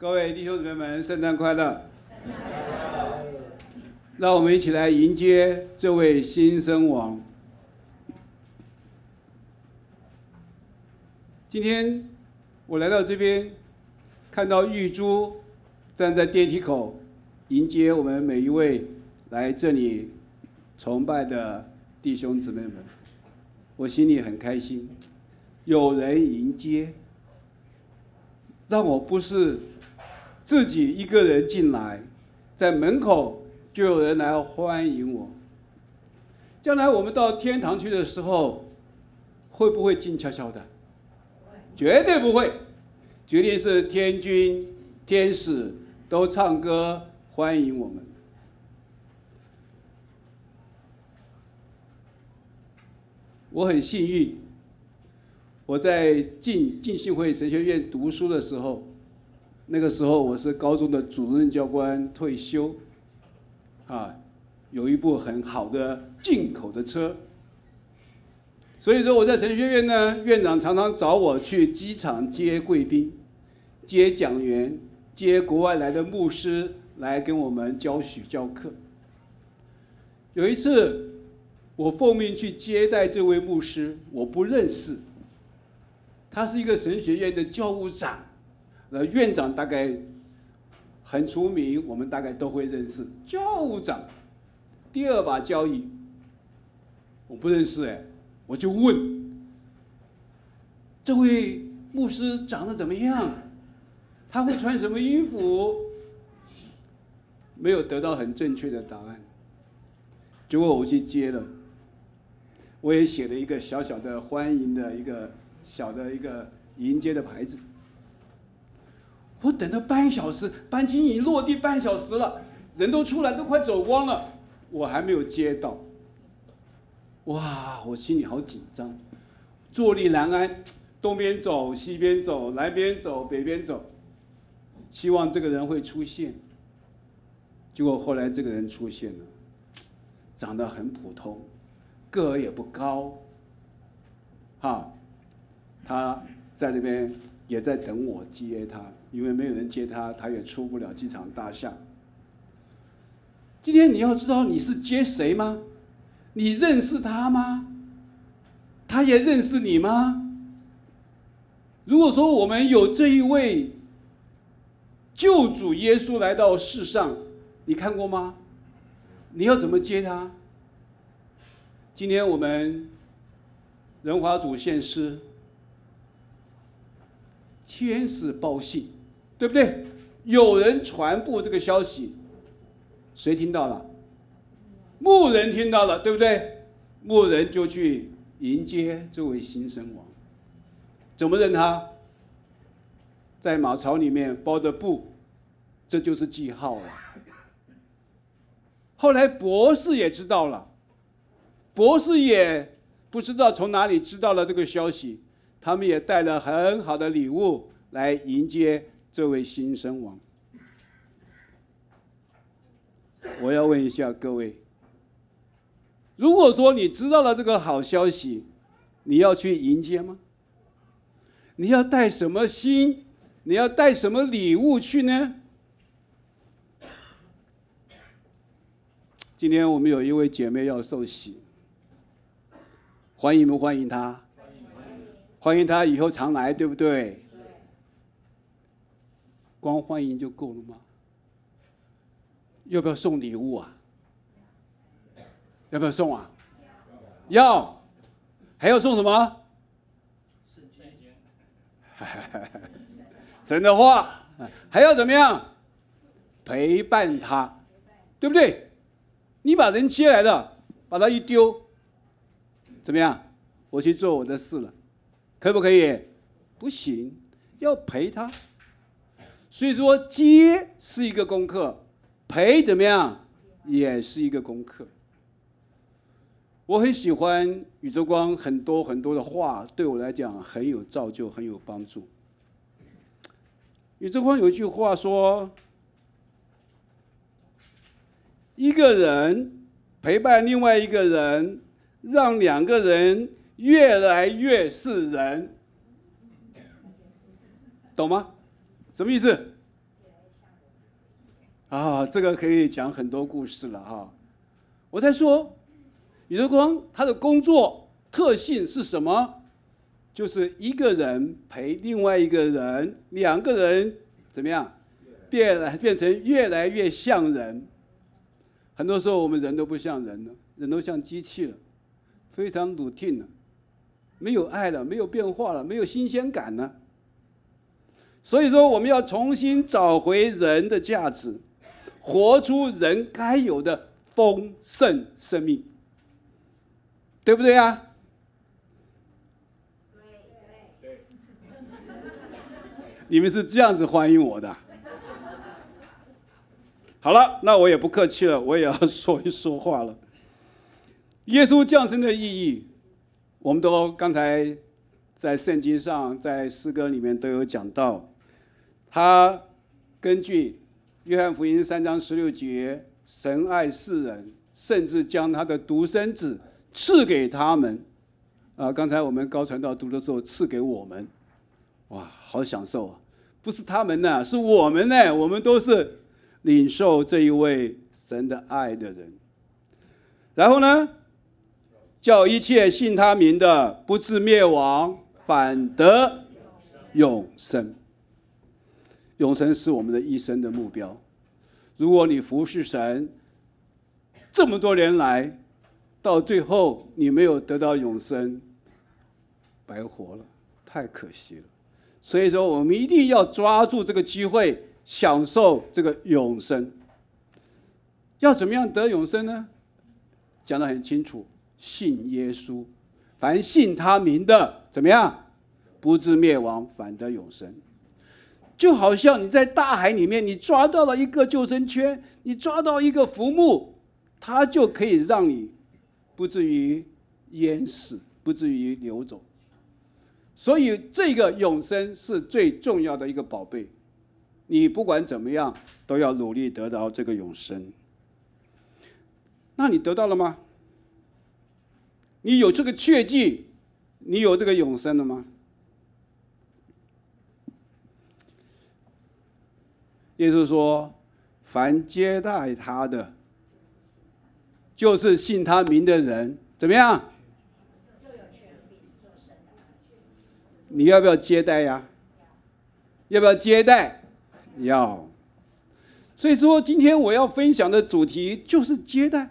各位弟兄姊妹们，圣诞快乐！让我们一起来迎接这位新生王。今天我来到这边，看到玉珠站在电梯口迎接我们每一位来这里崇拜的弟兄姊妹们，我心里很开心。有人迎接，让我不是。自己一个人进来，在门口就有人来欢迎我。将来我们到天堂去的时候，会不会静悄悄的？绝对不会，绝对是天军、天使都唱歌欢迎我们。我很幸运，我在进进信会神学院读书的时候。那个时候我是高中的主任教官，退休，啊，有一部很好的进口的车，所以说我在神学院呢，院长常常找我去机场接贵宾，接讲员，接国外来的牧师来跟我们教许教课。有一次，我奉命去接待这位牧师，我不认识，他是一个神学院的教务长。那院长大概很出名，我们大概都会认识。校长，第二把交椅，我不认识哎，我就问：这位牧师长得怎么样？他会穿什么衣服？没有得到很正确的答案。结果我去接了，我也写了一个小小的欢迎的一个小的一个迎接的牌子。我等了半小时，班机已经落地半小时了，人都出来，都快走光了，我还没有接到。哇，我心里好紧张，坐立难安，东边走，西边走，南边走，北边走，希望这个人会出现。结果后来这个人出现了，长得很普通，个儿也不高，哈，他在那边也在等我接他。因为没有人接他，他也出不了机场大厦。今天你要知道你是接谁吗？你认识他吗？他也认识你吗？如果说我们有这一位救主耶稣来到世上，你看过吗？你要怎么接他？今天我们仁华主现师天使报信。对不对？有人传播这个消息，谁听到了？牧人听到了，对不对？牧人就去迎接这位新生王，怎么认他？在马槽里面包的布，这就是记号了。后来博士也知道了，博士也不知道从哪里知道了这个消息，他们也带了很好的礼物来迎接。这位新生王，我要问一下各位：如果说你知道了这个好消息，你要去迎接吗？你要带什么心？你要带什么礼物去呢？今天我们有一位姐妹要受洗，欢迎不欢迎她？欢迎欢迎她以后常来，对不对？光欢迎就够了吗？要不要送礼物啊？要不要送啊？要，还要送什么？神的话，还要怎么样？陪伴他，对不对？你把人接来了，把他一丢，怎么样？我去做我的事了，可不可以？不行，要陪他。所以说，接是一个功课，陪怎么样，也是一个功课。我很喜欢宇宙光很多很多的话，对我来讲很有造就，很有帮助。宇宙光有一句话说：“一个人陪伴另外一个人，让两个人越来越是人，懂吗？”什么意思？啊，这个可以讲很多故事了哈。我在说，宇宙光他的工作特性是什么？就是一个人陪另外一个人，两个人怎么样，变变成越来越像人。很多时候我们人都不像人了，人都像机器了，非常 routine 了，没有爱了，没有变化了，没有新鲜感了。所以说，我们要重新找回人的价值，活出人该有的丰盛生命，对不对呀？对。你们是这样子欢迎我的。好了，那我也不客气了，我也要说一说话了。耶稣降生的意义，我们都刚才。在圣经上，在诗歌里面都有讲到，他根据约翰福音三章十六节，神爱世人，甚至将他的独生子赐给他们。啊，刚才我们高传道读的时候，赐给我们，哇，好享受啊！不是他们呢，是我们呢，我们都是领受这一位神的爱的人。然后呢，叫一切信他名的不至灭亡。反得永生，永生是我们的一生的目标。如果你服侍神这么多年来，到最后你没有得到永生，白活了，太可惜了。所以说，我们一定要抓住这个机会，享受这个永生。要怎么样得永生呢？讲的很清楚，信耶稣。凡信他名的，怎么样？不至灭亡，反得永生。就好像你在大海里面，你抓到了一个救生圈，你抓到一个浮木，它就可以让你不至于淹死，不至于流走。所以这个永生是最重要的一个宝贝，你不管怎么样都要努力得到这个永生。那你得到了吗？你有这个确据，你有这个永生了吗？耶稣说：“凡接待他的，就是信他名的人，怎么样？”你要不要接待呀？要不要接待？要。所以说，今天我要分享的主题就是接待。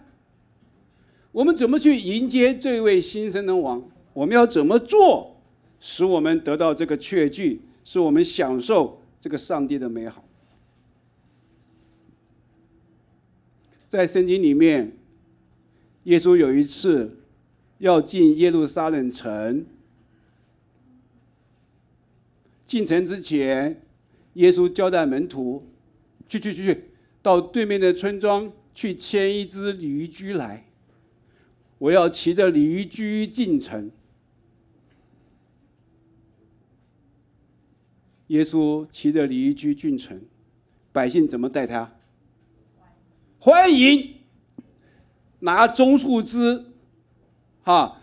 我们怎么去迎接这位新生的王？我们要怎么做，使我们得到这个确据，使我们享受这个上帝的美好？在圣经里面，耶稣有一次要进耶路撒冷城，进城之前，耶稣交代门徒：“去去去去，到对面的村庄去牵一只驴驹来。”我要骑着驴驹进城。耶稣骑着驴驹进城，百姓怎么待他？欢迎，拿棕树枝，哈，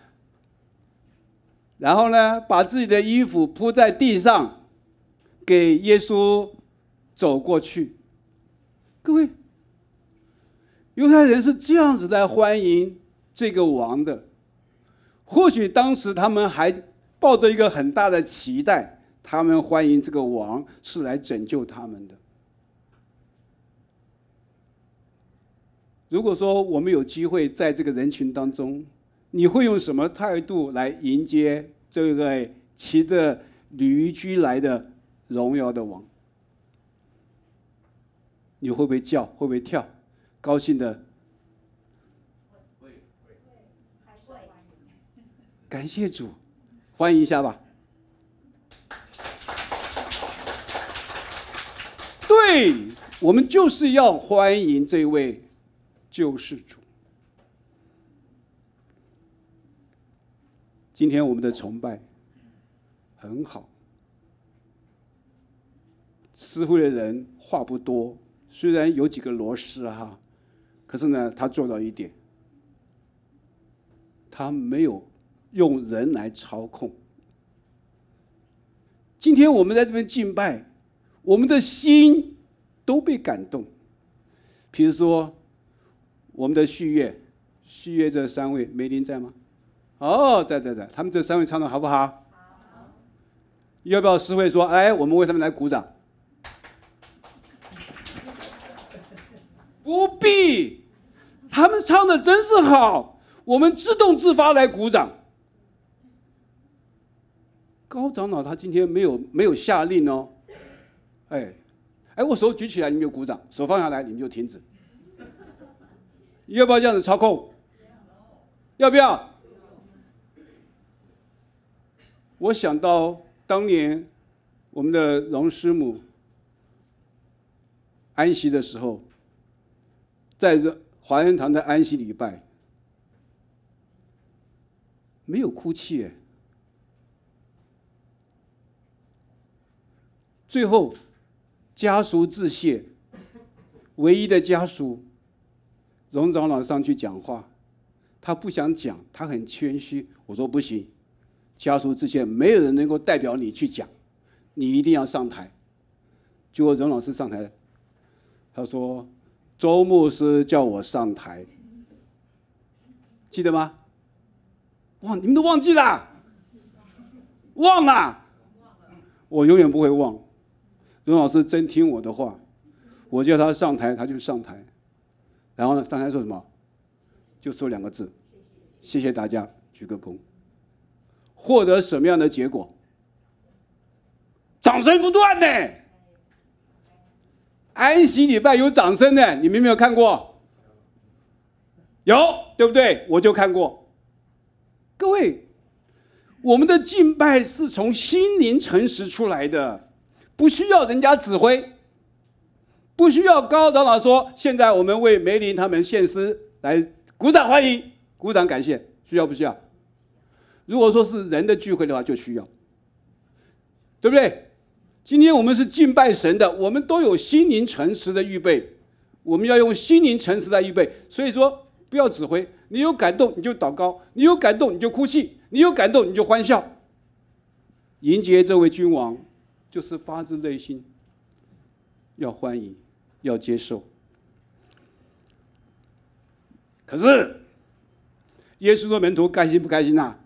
然后呢，把自己的衣服铺在地上，给耶稣走过去。各位，犹太人是这样子来欢迎。这个王的，或许当时他们还抱着一个很大的期待，他们欢迎这个王是来拯救他们的。如果说我们有机会在这个人群当中，你会用什么态度来迎接这位骑着驴驹来的荣耀的王？你会不会叫？会不会跳？高兴的？感谢主，欢迎一下吧。对我们就是要欢迎这位救世主。今天我们的崇拜很好，司会的人话不多，虽然有几个螺丝哈，可是呢，他做到一点，他没有。用人来操控。今天我们在这边敬拜，我们的心都被感动。比如说，我们的旭月、旭月这三位，梅林在吗？哦，在在在，他们这三位唱的好不好？要不要示威说？哎，我们为他们来鼓掌？不必，他们唱的真是好，我们自动自发来鼓掌。高长老他今天没有没有下令哦，哎，哎，我手举起来，你们就鼓掌；手放下来，你们就停止。要不要这样子操控？要不要？我想到当年我们的荣师母安息的时候，在这华严堂的安息礼拜，没有哭泣。最后，家属致谢，唯一的家属，荣长老上去讲话，他不想讲，他很谦虚。我说不行，家属致谢没有人能够代表你去讲，你一定要上台。结果荣老师上台，他说：“周牧师叫我上台，记得吗？”忘，你们都忘记啦？忘了？我永远不会忘。钟老师真听我的话，我叫他上台，他就上台。然后呢，上台说什么？就说两个字：“谢谢大家，举个躬。”获得什么样的结果？掌声不断呢！安息礼拜有掌声呢？你们有没有看过？有，对不对？我就看过。各位，我们的敬拜是从心灵诚实出来的。不需要人家指挥，不需要高长老说。现在我们为梅林他们献诗，来鼓掌欢迎，鼓掌感谢。需要不需要？如果说是人的聚会的话，就需要，对不对？今天我们是敬拜神的，我们都有心灵诚实的预备，我们要用心灵诚实来预备。所以说，不要指挥，你有感动你就祷告，你有感动你就哭泣，你有感动你就欢笑，迎接这位君王。就是发自内心，要欢迎，要接受。可是，耶稣的门徒开心不开心呐？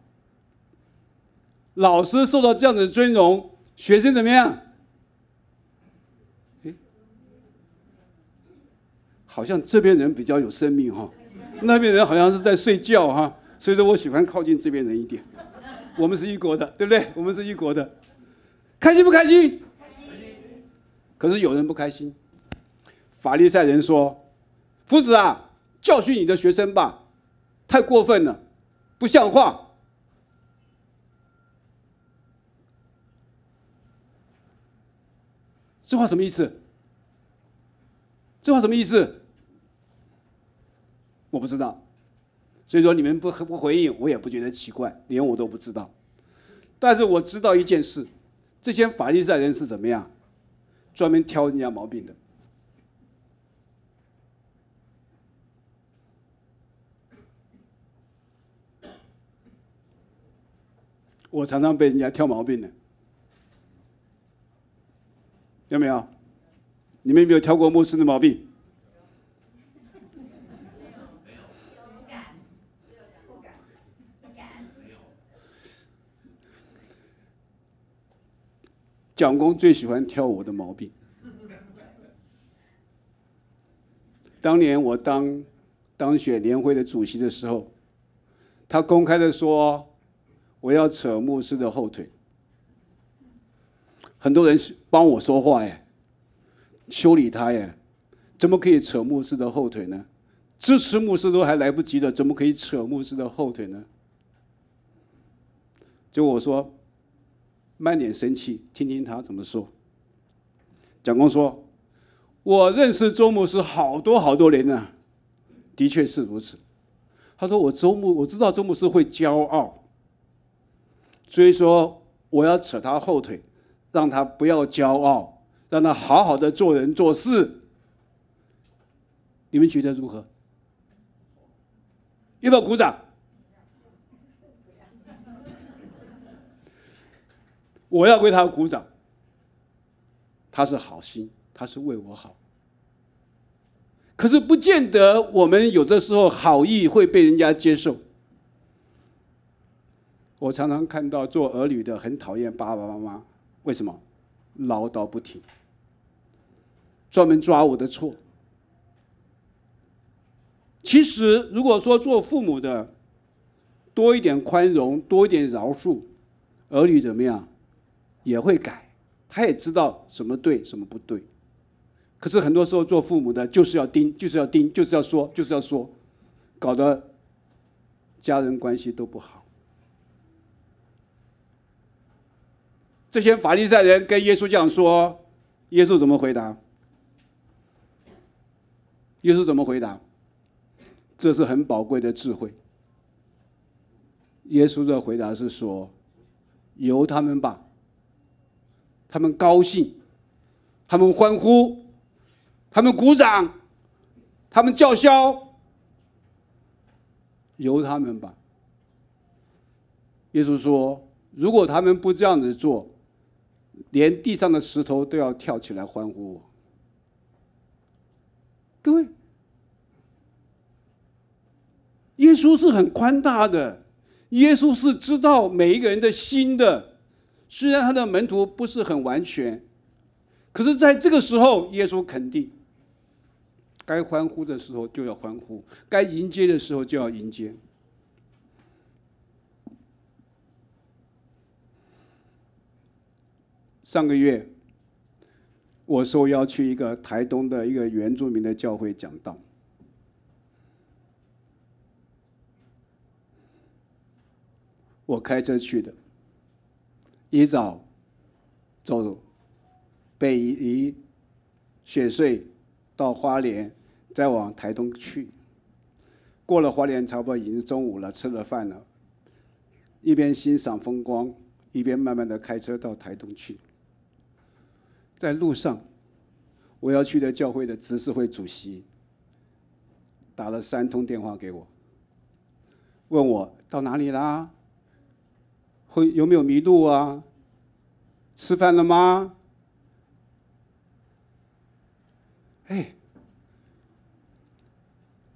老师受到这样的尊荣，学生怎么样？哎，好像这边人比较有生命哈，那边人好像是在睡觉哈。所以说我喜欢靠近这边人一点。我们是一国的，对不对？我们是一国的。开心不开心？开心。可是有人不开心。法利赛人说：“夫子啊，教训你的学生吧，太过分了，不像话。”这话什么意思？这话什么意思？我不知道。所以说你们不不回应，我也不觉得奇怪，连我都不知道。但是我知道一件事。这些法西赛人是怎么样？专门挑人家毛病的。我常常被人家挑毛病的，有没有？你们有没有挑过牧师的毛病？蒋公最喜欢挑我的毛病。当年我当当选联会的主席的时候，他公开的说：“我要扯牧师的后腿。”很多人帮我说话耶，修理他耶，怎么可以扯牧师的后腿呢？支持牧师都还来不及的，怎么可以扯牧师的后腿呢？就我说。慢点生气，听听他怎么说。蒋公说：“我认识周牧师好多好多年了，的确是如此。”他说：“我周牧，我知道周牧师会骄傲，所以说我要扯他后腿，让他不要骄傲，让他好好的做人做事。”你们觉得如何？要不要鼓掌？我要为他鼓掌，他是好心，他是为我好。可是不见得我们有的时候好意会被人家接受。我常常看到做儿女的很讨厌爸爸妈妈，为什么？唠叨不停，专门抓我的错。其实如果说做父母的多一点宽容，多一点饶恕，儿女怎么样？也会改，他也知道什么对，什么不对。可是很多时候，做父母的就是要盯，就是要盯，就是要说，就是要说，搞得家人关系都不好。这些法利赛人跟耶稣这样说，耶稣怎么回答？耶稣怎么回答？这是很宝贵的智慧。耶稣的回答是说：“由他们吧。”他们高兴，他们欢呼，他们鼓掌，他们叫嚣，由他们吧。耶稣说：“如果他们不这样子做，连地上的石头都要跳起来欢呼。”各位，耶稣是很宽大的，耶稣是知道每一个人的心的。虽然他的门徒不是很完全，可是在这个时候，耶稣肯定该欢呼的时候就要欢呼，该迎接的时候就要迎接。上个月，我受邀去一个台东的一个原住民的教会讲道，我开车去的。一早走北宜雪隧到花莲，再往台东去。过了花莲差不多已经中午了，吃了饭了，一边欣赏风光，一边慢慢的开车到台东去。在路上，我要去的教会的执事会主席打了三通电话给我，问我到哪里啦？会有没有迷路啊？吃饭了吗？哎，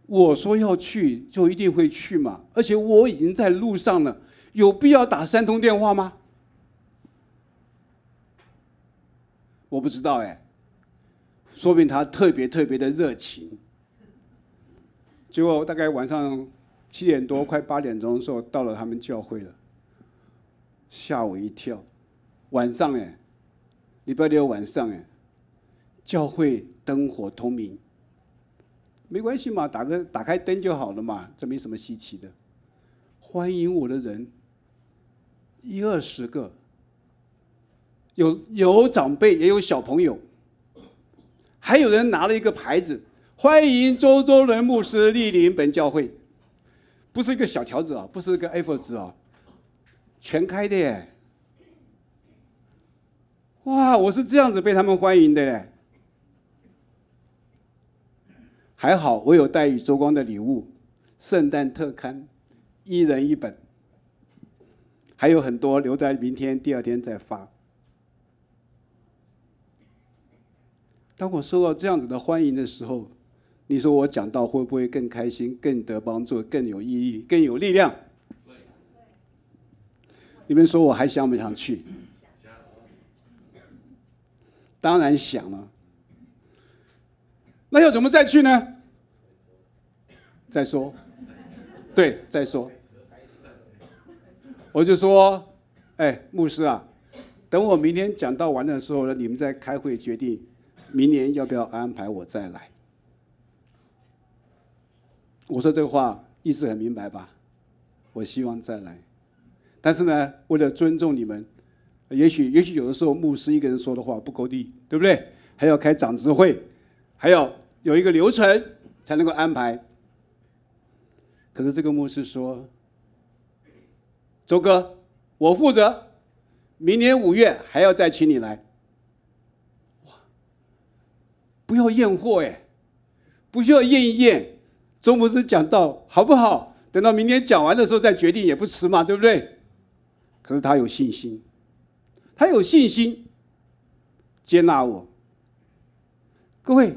我说要去就一定会去嘛，而且我已经在路上了，有必要打三通电话吗？我不知道哎，说明他特别特别的热情。结果大概晚上七点多，快八点钟的时候到了他们教会了。吓我一跳！晚上哎，礼拜六晚上哎，教会灯火通明。没关系嘛，打个打开灯就好了嘛，这没什么稀奇的。欢迎我的人一二十个，有有长辈，也有小朋友，还有人拿了一个牌子，欢迎周周伦牧师莅临本教会，不是一个小条子啊，不是个 A4 纸啊。全开的，耶！哇！我是这样子被他们欢迎的嘞。还好我有带宇宙光的礼物，圣诞特刊，一人一本，还有很多留在明天第二天再发。当我收到这样子的欢迎的时候，你说我讲到会不会更开心、更得帮助、更有意义、更有力量？你们说我还想不想去？当然想了。那要怎么再去呢？再说，对，再说。我就说，哎，牧师啊，等我明天讲到完的时候呢，你们再开会决定，明年要不要安排我再来。我说这个话意思很明白吧？我希望再来。但是呢，为了尊重你们，也许也许有的时候牧师一个人说的话不够力，对不对？还要开长治会，还要有一个流程才能够安排。可是这个牧师说：“周哥，我负责，明年五月还要再请你来。”哇！不要验货哎，不需要验一验。周牧师讲道好不好？等到明天讲完的时候再决定也不迟嘛，对不对？可是他有信心，他有信心接纳我。各位，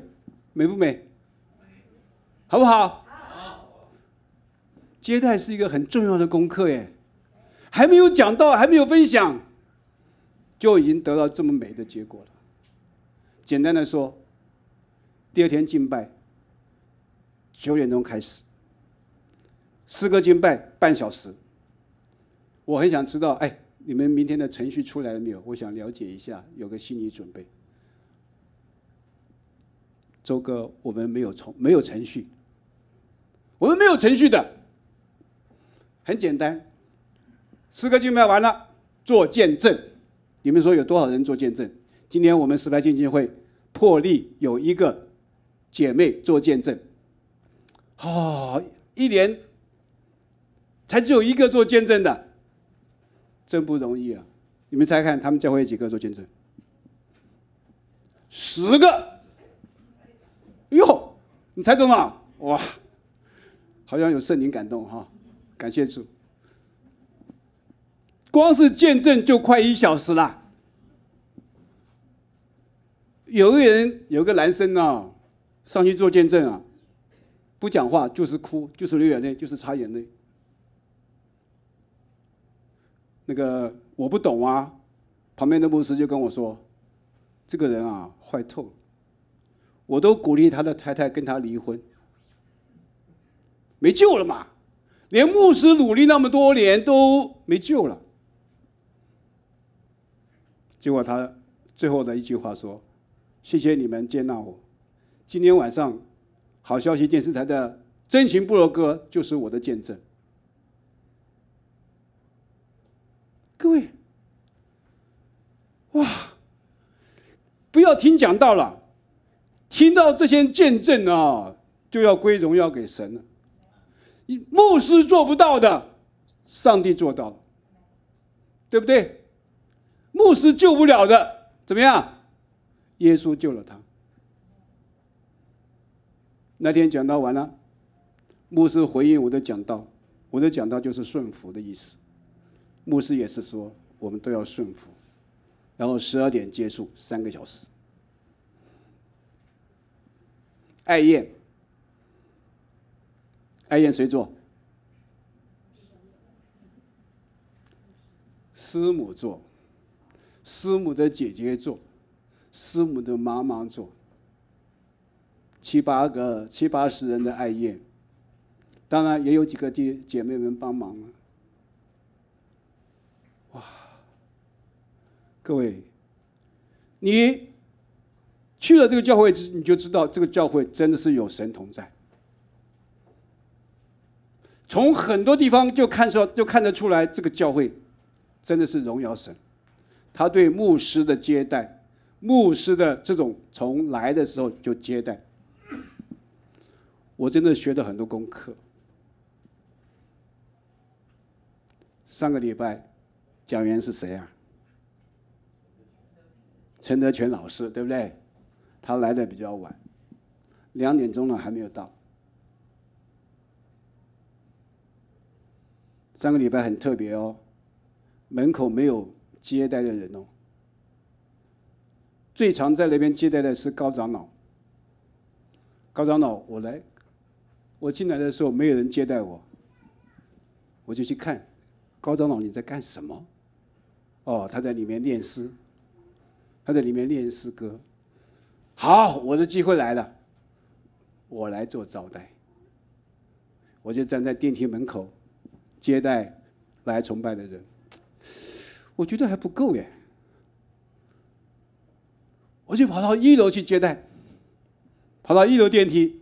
美不美？好不好？好。接待是一个很重要的功课耶，还没有讲到，还没有分享，就已经得到这么美的结果了。简单的说，第二天敬拜九点钟开始，四个敬拜半小时。我很想知道，哎，你们明天的程序出来了没有？我想了解一下，有个心理准备。周哥，我们没有从没有程序，我们没有程序的，很简单，诗歌竞拍完了做见证，你们说有多少人做见证？今天我们石白见面会破例有一个姐妹做见证，好，一年才只有一个做见证的。真不容易啊！你们猜看，他们教会几个做见证？十个！哟，你猜中了！哇，好像有圣灵感动哈，感谢主！光是见证就快一小时了。有个人，有个男生啊，上去做见证啊，不讲话，就是哭，就是流眼泪，就是擦眼泪。那个我不懂啊，旁边的牧师就跟我说：“这个人啊，坏透了，我都鼓励他的太太跟他离婚，没救了嘛！连牧师努力那么多年都没救了。”结果他最后的一句话说：“谢谢你们接纳我，今天晚上，好消息电视台的真情部落歌就是我的见证。”喂，哇！不要听讲道了，听到这些见证啊，就要归荣耀给神了。你牧师做不到的，上帝做到了，对不对？牧师救不了的，怎么样？耶稣救了他。那天讲道完了，牧师回应我的讲道，我的讲道就是顺服的意思。牧师也是说，我们都要顺服，然后十二点结束，三个小时。艾叶，艾叶谁做？师母做，师母的姐姐做，师母的妈妈做，七八个七八十人的艾叶，当然也有几个弟姐妹们帮忙了。各位，你去了这个教会，你就知道这个教会真的是有神同在。从很多地方就看出，就看得出来，这个教会真的是荣耀神。他对牧师的接待，牧师的这种从来的时候就接待，我真的学的很多功课。上个礼拜。蒋员是谁啊？陈德全老师，对不对？他来的比较晚，两点钟了还没有到。上个礼拜很特别哦，门口没有接待的人哦。最常在那边接待的是高长老。高长老，我来，我进来的时候没有人接待我，我就去看，高长老你在干什么？哦，他在里面念诗，他在里面念诗歌。好，我的机会来了，我来做招待。我就站在电梯门口接待来崇拜的人。我觉得还不够耶，我就跑到一楼去接待，跑到一楼电梯。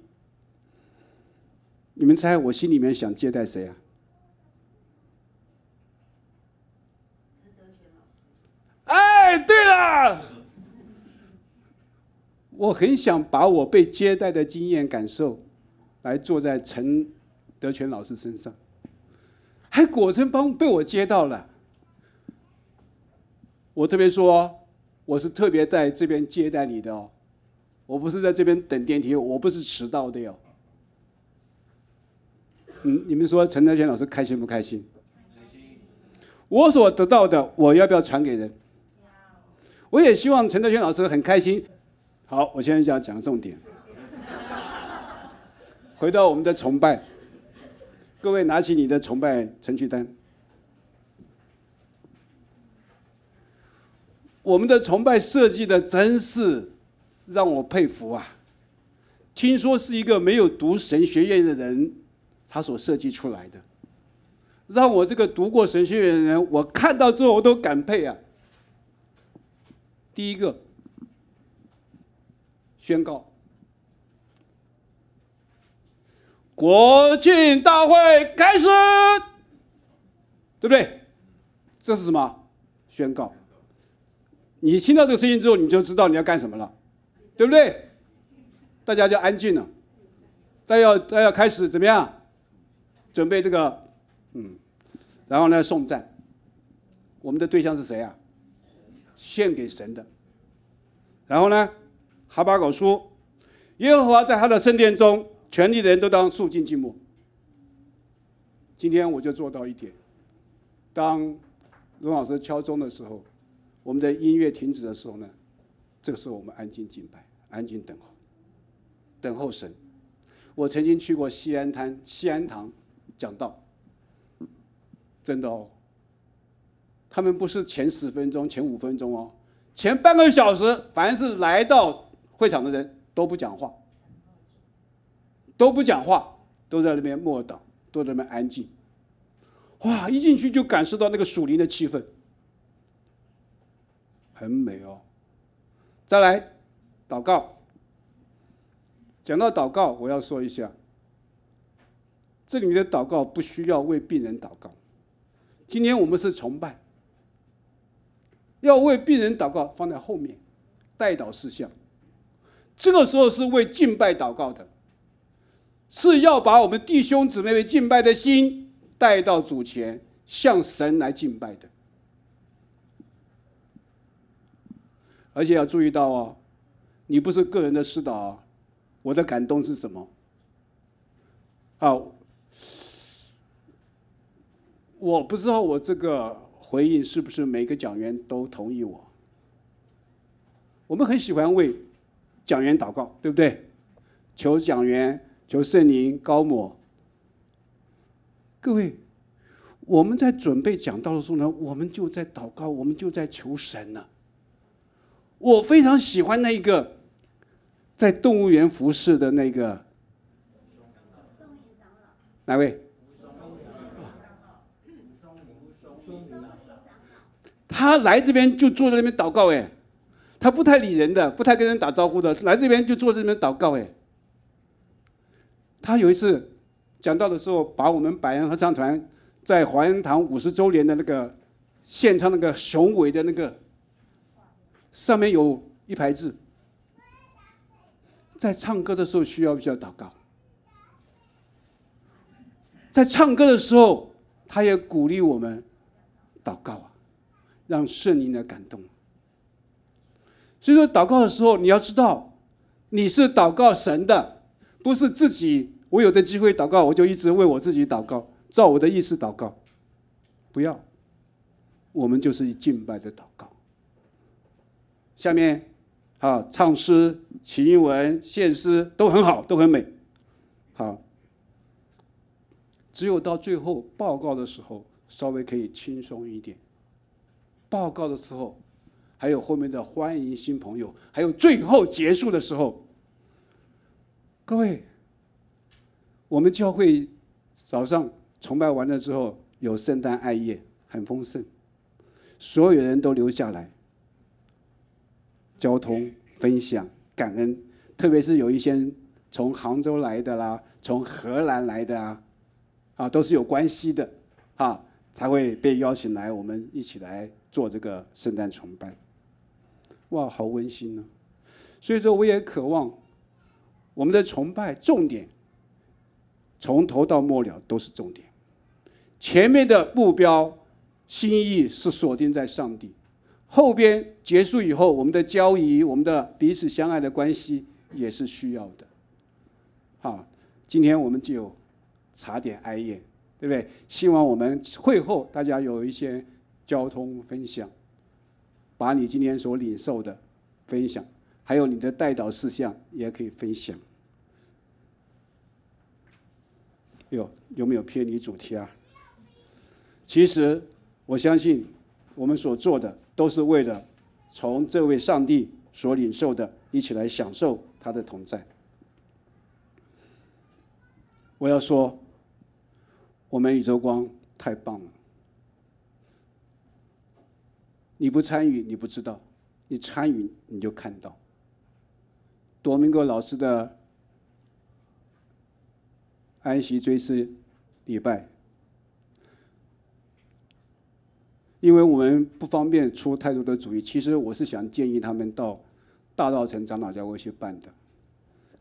你们猜我心里面想接待谁啊？对了，我很想把我被接待的经验感受，来坐在陈德全老师身上，还果真帮被我接到了。我特别说，我是特别在这边接待你的哦，我不是在这边等电梯，我不是迟到的哟。嗯，你们说陈德全老师开心不开心？开心。我所得到的，我要不要传给人？我也希望陈德轩老师很开心。好，我现在要讲重点，回到我们的崇拜。各位拿起你的崇拜程序单，我们的崇拜设计的真是让我佩服啊！听说是一个没有读神学院的人，他所设计出来的，让我这个读过神学院的人，我看到之后我都感佩啊。第一个，宣告，国庆大会开始，对不对？这是什么宣告？你听到这个声音之后，你就知道你要干什么了，对不对？大家就安静了，大家要大家要开始怎么样？准备这个，嗯，然后呢，送站，我们的对象是谁啊？献给神的。然后呢，哈巴狗说：“耶和华在他的圣殿中，全体的人都当肃静静默。”今天我就做到一点：当龙老师敲钟的时候，我们的音乐停止的时候呢，这个时候我们安静敬拜，安静等候，等候神。我曾经去过西安滩、西安堂讲道，真的哦。他们不是前十分钟、前五分钟哦，前半个小时，凡是来到会场的人都不讲话，都不讲话，都在那边默祷，都在那边安静。哇，一进去就感受到那个属灵的气氛，很美哦。再来祷告，讲到祷告，我要说一下，这里面的祷告不需要为病人祷告，今天我们是崇拜。要为病人祷告放在后面，代祷事项。这个时候是为敬拜祷告的，是要把我们弟兄姊妹们敬拜的心带到主前，向神来敬拜的。而且要注意到哦，你不是个人的私祷，我的感动是什么？啊，我不知道我这个。回应是不是每个讲员都同意我？我们很喜欢为讲员祷告，对不对？求讲员，求圣灵高某。各位，我们在准备讲道的时候呢，我们就在祷告，我们就在求神呢。我非常喜欢那个在动物园服侍的那个。哪位？他来这边就坐在那边祷告哎，他不太理人的，不太跟人打招呼的。来这边就坐这边祷告哎。他有一次讲到的时候，把我们百人合唱团在华严堂五十周年的那个献唱那个雄伟的那个上面有一排字，在唱歌的时候需要不需要祷告？在唱歌的时候，他也鼓励我们祷告啊。让圣灵来感动。所以说，祷告的时候，你要知道，你是祷告神的，不是自己。我有的机会祷告，我就一直为我自己祷告，照我的意思祷告，不要。我们就是以敬拜的祷告。下面，啊，唱诗、齐英文、献诗都很好，都很美。好，只有到最后报告的时候，稍微可以轻松一点。报告的时候，还有后面的欢迎新朋友，还有最后结束的时候，各位，我们教会早上崇拜完了之后有圣诞爱叶，很丰盛，所有人都留下来，交通分享感恩，特别是有一些从杭州来的啦，从荷兰来的啊，啊都是有关系的，啊才会被邀请来，我们一起来。做这个圣诞崇拜，哇，好温馨呢！所以说，我也渴望我们的崇拜重点从头到末了都是重点。前面的目标、心意是锁定在上帝，后边结束以后，我们的交谊、我们的彼此相爱的关系也是需要的。好，今天我们就茶点哀宴，对不对？希望我们会后大家有一些。交通分享，把你今天所领受的分享，还有你的代祷事项也可以分享。有有没有偏离主题啊？其实我相信，我们所做的都是为了从这位上帝所领受的，一起来享受他的同在。我要说，我们宇宙光太棒了。你不参与，你不知道；你参与，你就看到。多明戈老师的安息追思礼拜，因为我们不方便出太多的主意。其实我是想建议他们到大道城长老教会去办的，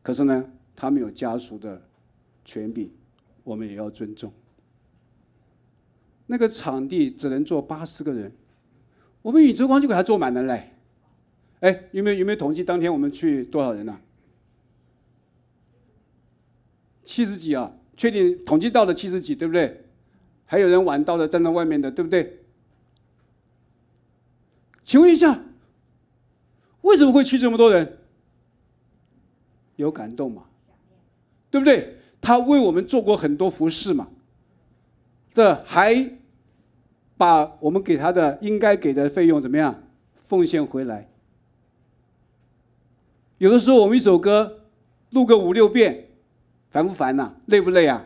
可是呢，他们有家属的权柄，我们也要尊重。那个场地只能坐八十个人。我们宇宙光就给他坐满了嘞，哎，有没有有没有统计当天我们去多少人呢？七十几啊，确定统计到了七十几，对不对？还有人晚到的站在外面的，对不对？请问一下，为什么会去这么多人？有感动嘛？对不对？他为我们做过很多服饰嘛，的还。把我们给他的应该给的费用怎么样奉献回来？有的时候我们一首歌录个五六遍，烦不烦呐？累不累啊？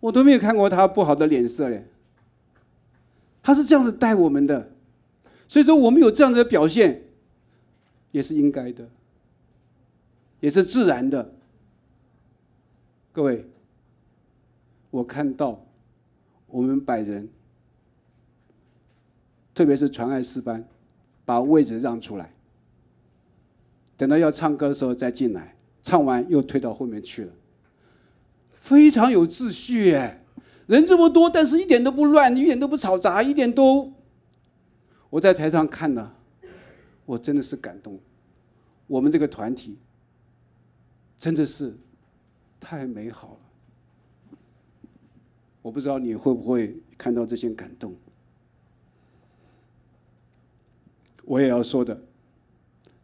我都没有看过他不好的脸色嘞。他是这样子待我们的，所以说我们有这样的表现，也是应该的，也是自然的。各位，我看到我们百人。特别是传爱四班，把位置让出来，等到要唱歌的时候再进来，唱完又推到后面去了，非常有秩序。哎，人这么多，但是一点都不乱，一点都不吵杂，一点都……我在台上看了，我真的是感动。我们这个团体真的是太美好了。我不知道你会不会看到这些感动。我也要说的。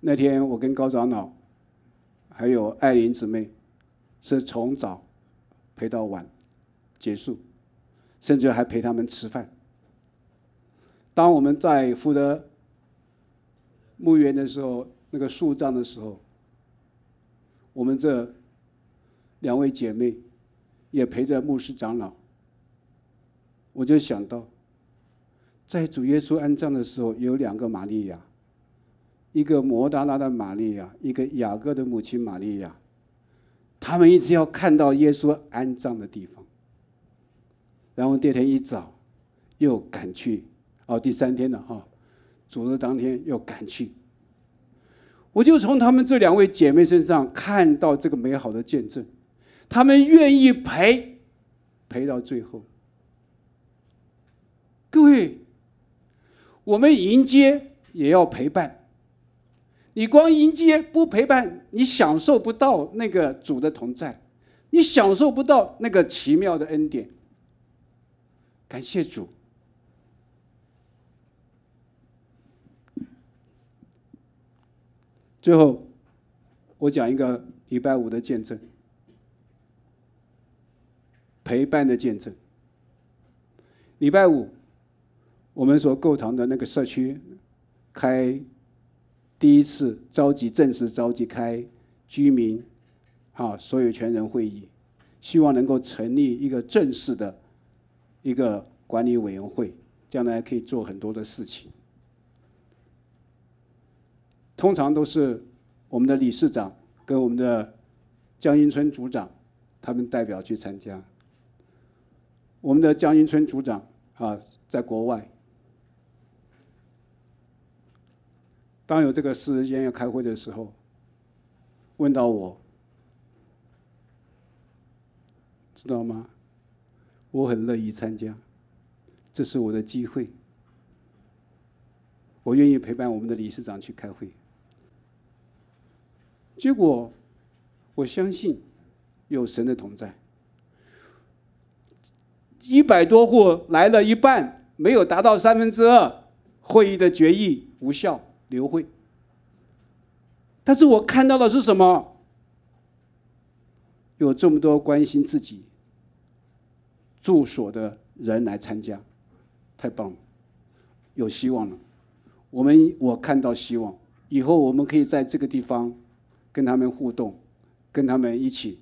那天我跟高长老，还有爱琳姊妹，是从早陪到晚结束，甚至还陪他们吃饭。当我们在福德墓园的时候，那个树葬的时候，我们这两位姐妹也陪着牧师长老，我就想到。在主耶稣安葬的时候，有两个玛利亚，一个摩达拉的玛利亚，一个雅各的母亲玛利亚，他们一直要看到耶稣安葬的地方。然后第二天一早又赶去，哦，第三天了哈，主日当天又赶去。我就从他们这两位姐妹身上看到这个美好的见证，他们愿意陪陪到最后。各位。我们迎接也要陪伴。你光迎接不陪伴，你享受不到那个主的同在，你享受不到那个奇妙的恩典。感谢主。最后，我讲一个礼拜五的见证，陪伴的见证。礼拜五。我们所构成的那个社区，开第一次召集正式召集开居民啊所有权人会议，希望能够成立一个正式的一个管理委员会，将来可以做很多的事情。通常都是我们的理事长跟我们的江阴村组长他们代表去参加。我们的江阴村组长啊在国外。当有这个时间要开会的时候，问到我，知道吗？我很乐意参加，这是我的机会，我愿意陪伴我们的理事长去开会。结果，我相信有神的同在，一百多户来了一半，没有达到三分之二，会议的决议无效。刘慧，但是我看到的是什么？有这么多关心自己住所的人来参加，太棒了，有希望了。我们我看到希望，以后我们可以在这个地方跟他们互动，跟他们一起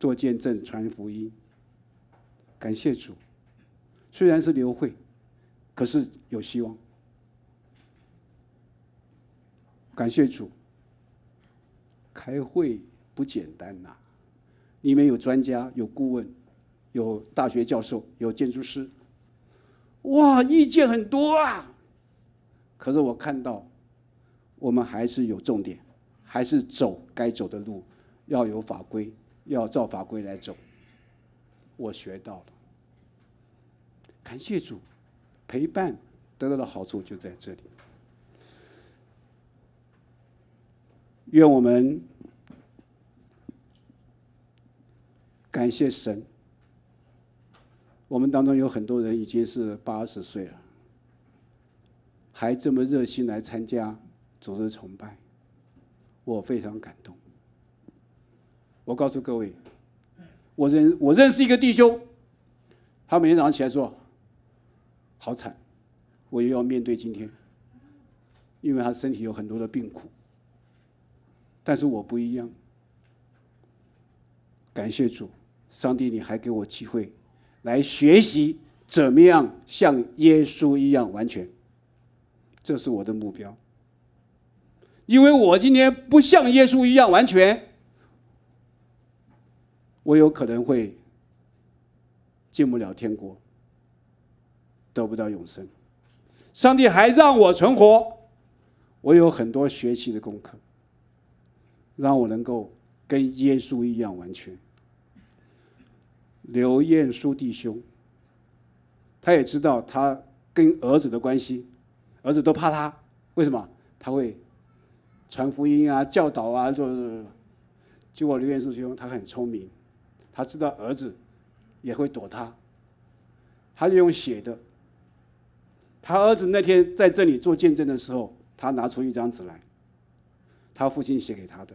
做见证、传福音。感谢主，虽然是刘慧，可是有希望。感谢主，开会不简单呐，里面有专家、有顾问、有大学教授、有建筑师，哇，意见很多啊！可是我看到，我们还是有重点，还是走该走的路，要有法规，要照法规来走。我学到了，感谢主，陪伴得到的好处就在这里。愿我们感谢神。我们当中有很多人已经是八十岁了，还这么热心来参加组织崇拜，我非常感动。我告诉各位，我认我认识一个弟兄，他每天早上起来说：“好惨，我又要面对今天，因为他身体有很多的病苦。”但是我不一样，感谢主，上帝，你还给我机会，来学习怎么样像耶稣一样完全，这是我的目标。因为我今天不像耶稣一样完全，我有可能会进不了天国，得不到永生。上帝还让我存活，我有很多学习的功课。让我能够跟耶稣一样完全。刘晏书弟兄，他也知道他跟儿子的关系，儿子都怕他，为什么？他会传福音啊，教导啊，就是。结果刘晏书兄，他很聪明，他知道儿子也会躲他，他就用写的。他儿子那天在这里做见证的时候，他拿出一张纸来。他父亲写给他的，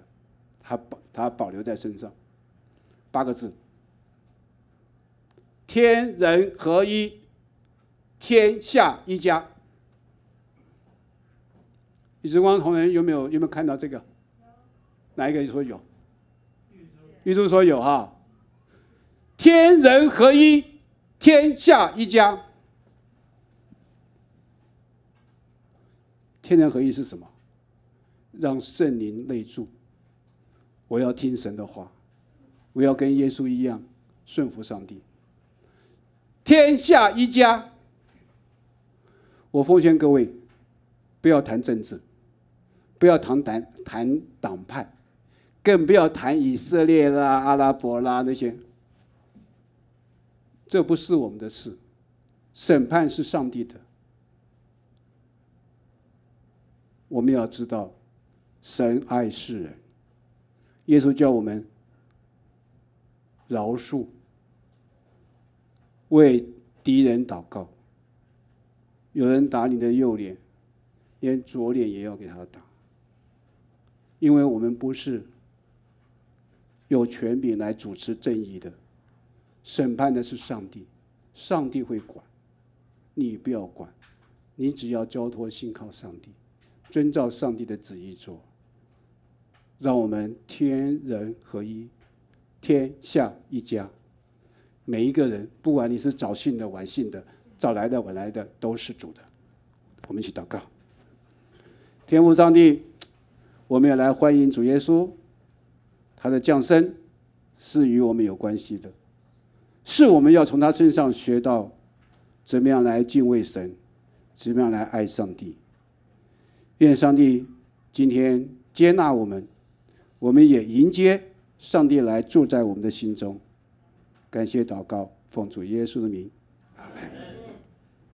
他保他保留在身上，八个字：天人合一，天下一家。李志光同仁有没有有没有看到这个？哪一个说有？玉珠说有哈。天人合一，天下一家。天人合一是什么？让圣灵内住，我要听神的话，我要跟耶稣一样顺服上帝。天下一家，我奉劝各位，不要谈政治，不要谈谈谈党派，更不要谈以色列啦、阿拉伯啦那些，这不是我们的事，审判是上帝的，我们要知道。神爱世人，耶稣叫我们饶恕，为敌人祷告。有人打你的右脸，连左脸也要给他打。因为我们不是有权柄来主持正义的，审判的是上帝，上帝会管，你不要管，你只要交托信靠上帝，遵照上帝的旨意做。让我们天人合一，天下一家。每一个人，不管你是早信的、晚信的，早来的、晚来的，都是主的。我们一起祷告：天父上帝，我们要来欢迎主耶稣。他的降生是与我们有关系的，是我们要从他身上学到怎么样来敬畏神，怎么样来爱上帝。愿上帝今天接纳我们。我们也迎接上帝来住在我们的心中，感谢祷告，奉主耶稣的名，阿门。